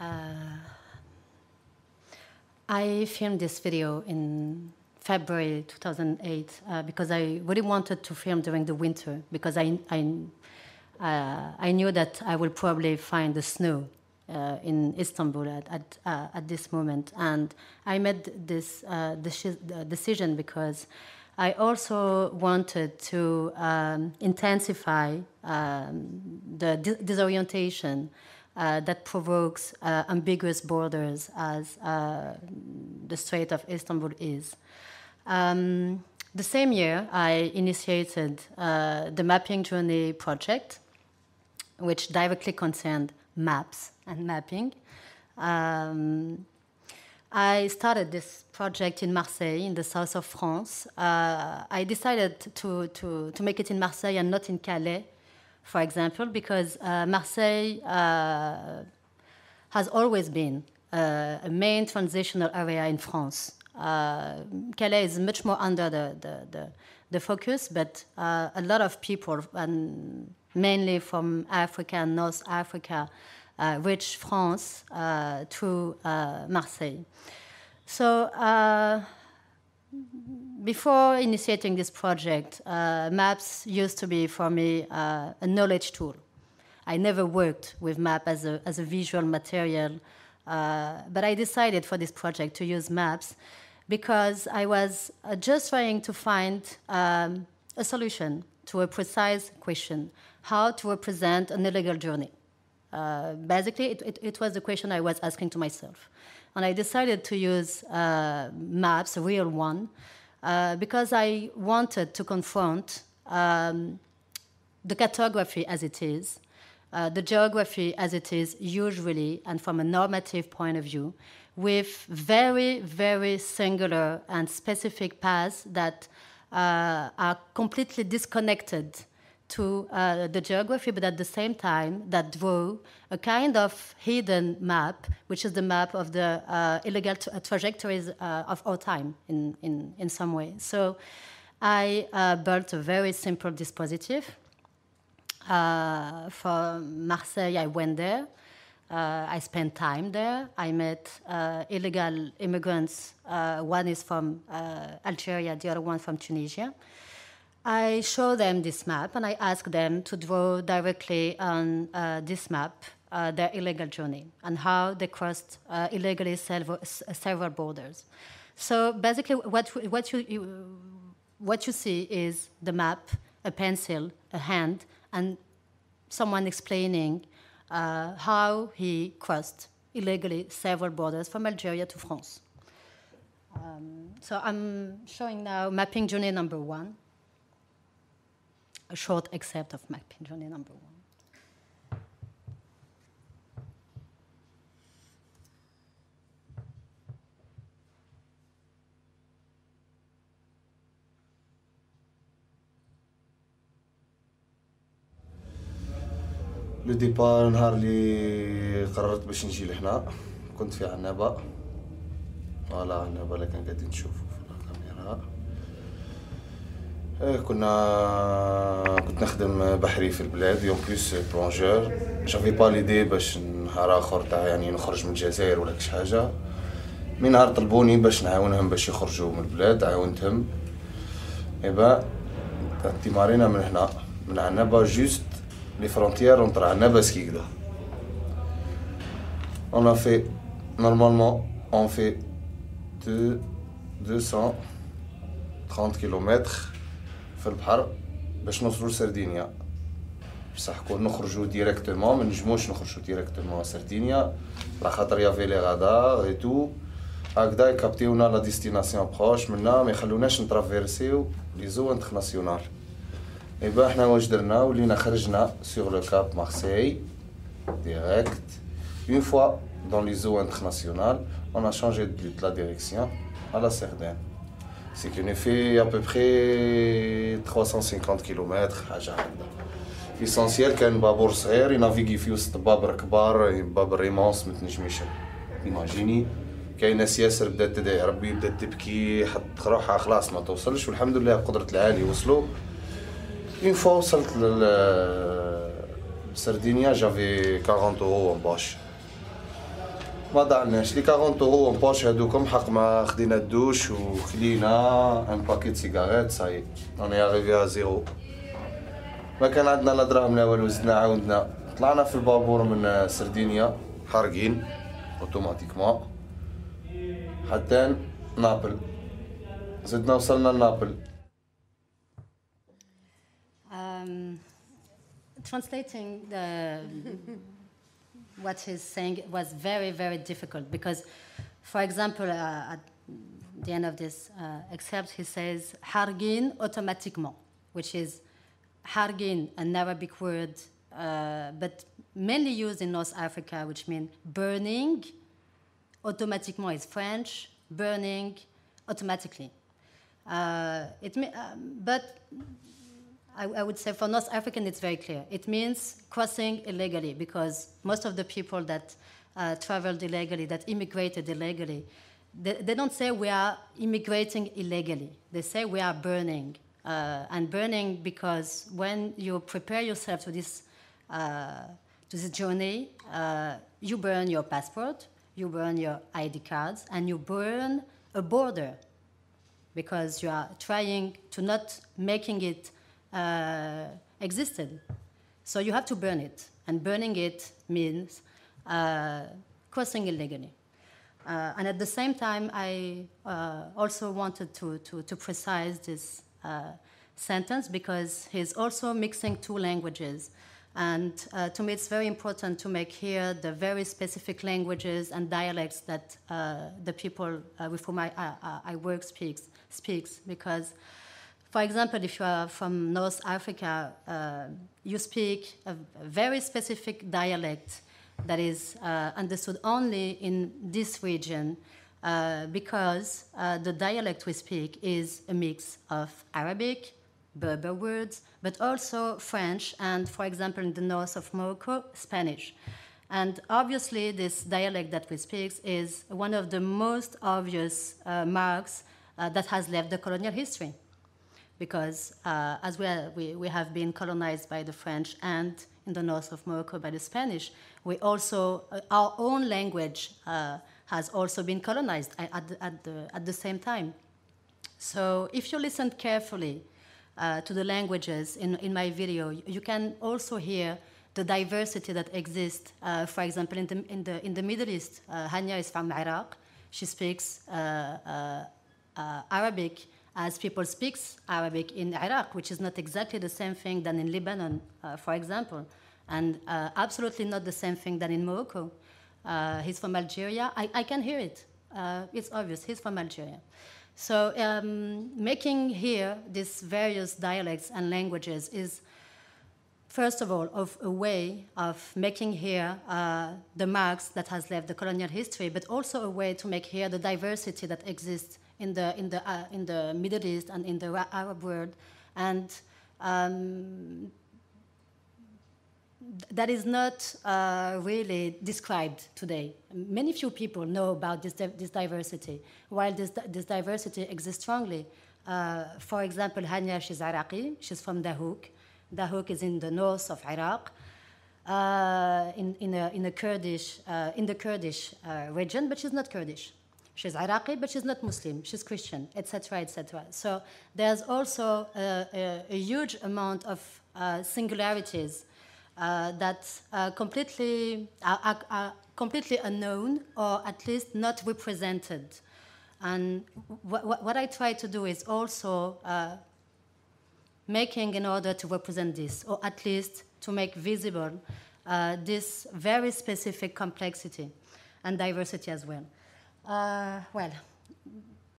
Uh, I filmed this video in February 2008 uh, because I really wanted to film during the winter because I, I, uh, I knew that I would probably find the snow uh, in Istanbul at, at, uh, at, this moment. And I made this uh, deci uh, decision because I also wanted to um, intensify um, the disorientation uh, that provokes uh, ambiguous borders, as uh, the Strait of Istanbul is. Um, the same year, I initiated uh, the Mapping Journey project, which directly concerned maps and mapping. Um, I started this project in Marseille, in the south of France. Uh, I decided to, to, to, make it in Marseille and not in Calais for example, because uh, Marseille uh, has always been uh, a main transitional area in France. Uh, Calais is much more under the, the, the, the focus, but uh, a lot of people, and mainly from Africa and North Africa, reach France through Marseille. So before initiating this project, uh, maps used to be for me uh, a knowledge tool. I never worked with map as a, as a visual material, uh, but I decided for this project to use maps because I was uh, just trying to find um, a solution to a precise question, how to represent an illegal journey. Uh, basically, it, it, it was the question I was asking to myself. And I decided to use uh, maps, a real one, uh, because I wanted to confront um, the cartography as it is, uh, the geography as it is usually, and from a normative point of view, with very, very singular and specific paths that uh, are completely disconnected to uh, the geography, but at the same time, that drew a kind of hidden map, which is the map of the uh, illegal trajectories uh, of our time in, in, in some way. So I uh, built a very simple dispositif. Uh, for Marseille, I went there. Uh, I spent time there. I met uh, illegal immigrants. Uh, one is from Algeria, the other one from Tunisia. I show them this map and I ask them to draw directly on uh, this map uh, their illegal journey and how they crossed uh, illegally several, several, borders. So basically, what, what, you, you, what you see is the map, a pencil, a hand, and someone explaining uh, how he crossed illegally several borders from Algeria to France. Um, so I'm showing now mapping journey number one. a short excerpt of Mac Pinjoni number one. لو ديبا نهار اللي قررت باش نجي لهنا كنت في عنابه فوالا عنابه اللي كان قاعدين نشوفو كنا كنت نخدم بحري في البلاد يوم بلوس برونجور جافي با ليدي باش نهار اخر تاع يعني نخرج من الجزائر ولا كش حاجه من نهار طلبوني باش نعاونهم باش يخرجوا من البلاد عاونتهم eh ايبا تيمارينا من هنا من عنابه جوست لي فرونتيير نطلع عنابه سكيكدا On a fait, normalement, on fait 2, 230 كيلومتر في البحر باش نوصلوا لسردينيا بصح كون نخرجوا ديريكتومون ما نجموش نخرجوا ديريكتومون سردينيا على خاطر يافي لي رادار اي تو هكذا يكابتيونا لا ديستيناسيون بروش منا ما يخلوناش نترافيرسيو لي زو انترناسيونال با حنا واش درنا ولينا خرجنا سور لو كاب مارسيي ديريكت اون فوا دون لي زو انترناسيونال اون ا شانجي دو لا ديريكسيون على سردينيا C'est qu'on a fait à peu près 350 km حاجة عندنا. L'essentiel كان بابور صغير ينافيغي فيه وسط بابر كبار بابر ايمونس ما تنجميش ايماجيني كاين ناس ياسر بدات تدعي ربي بدات تبكي حط روحها خلاص ما توصلش والحمد لله بقدرة العالي وصلوا اون فوا وصلت لسردينيا جافي 40 اورو باش ما ضعناش لي 40 اورو اون بوش هادوكم حق ما خدينا الدوش وخلينا ان باكيت سيجارات صاي اوني اريفي ا زيرو ما كان عندنا لا دراهم لا والو زدنا عاودنا طلعنا في البابور من سردينيا حارقين اوتوماتيكمون حتى نابل زدنا وصلنا لنابل um, translating the what he's saying was very, very difficult because, for example, uh, at the end of this uh, excerpt, he says, hargin automatiquement, which is hargin, an Arabic word, uh, but mainly used in North Africa, which means burning, automatiquement is French, burning automatically. Uh, it may, uh, but I, I, would say for North African, it's very clear. It means crossing illegally because most of the people that uh, traveled illegally, that immigrated illegally, they, they, don't say we are immigrating illegally. They say we are burning. Uh, and burning because when you prepare yourself to this, uh, to this journey, uh, you burn your passport, you burn your ID cards, and you burn a border because you are trying to not making it uh, existed. So you have to burn it, and burning it means uh, crossing illegally. Uh, and at the same time, I uh, also wanted to, to, to precise this uh, sentence because he's also mixing two languages. And uh, to me, it's very important to make here the very specific languages and dialects that the people with whom I, I, I work speaks, speaks because for example, if you are from North Africa, uh, you speak a very specific dialect that is uh, understood only in this region uh, because uh, the dialect we speak is a mix of Arabic, Berber words, but also French, and for example, in the north of Morocco, Spanish. And obviously, this dialect that we speak is one of the most obvious uh, marks uh, that has left the colonial history because uh, as we, we have been colonized by the French and in the north of Morocco by the Spanish, we also uh, our own language uh, has also been colonized at the, at, the, at the same time. So if you listen carefully uh, to the languages in, in my video, you can also hear the diversity that exists. Uh, for example, in the, in the, in the Middle East, uh, Hania is from Iraq. She speaks Arabic as people speak Arabic in Iraq, which is not exactly the same thing than in Lebanon, uh, for example, and uh, absolutely not the same thing than in Morocco. Uh, he's from Algeria. I, I can hear it. Uh, it's obvious. He's from Algeria. So um, making here these various dialects and languages is, first of all, of a way of making here uh, the marks that has left the colonial history, but also a way to make here the diversity that exists in the, in the, uh, in the Middle East and in the Arab world. And um, that is not uh, really described today. Many few people know about this, this diversity, while this, this diversity exists strongly. Uh, for example, Hania, she's Iraqi, she's from Dahouk. Dahouk is in the north of Iraq, uh, in, in, a, in, a Kurdish, uh, in the Kurdish uh, region, but she's not Kurdish she's Iraqi, but she's not Muslim, she's Christian, etc., etc. So there's also a, a, a huge amount of uh, singularities uh, that are completely, are, are, completely unknown or at least not represented. And wh what I try to do is also uh, making in order to represent this, or at least to make visible uh, this very specific complexity and diversity as well. Ah, bueno,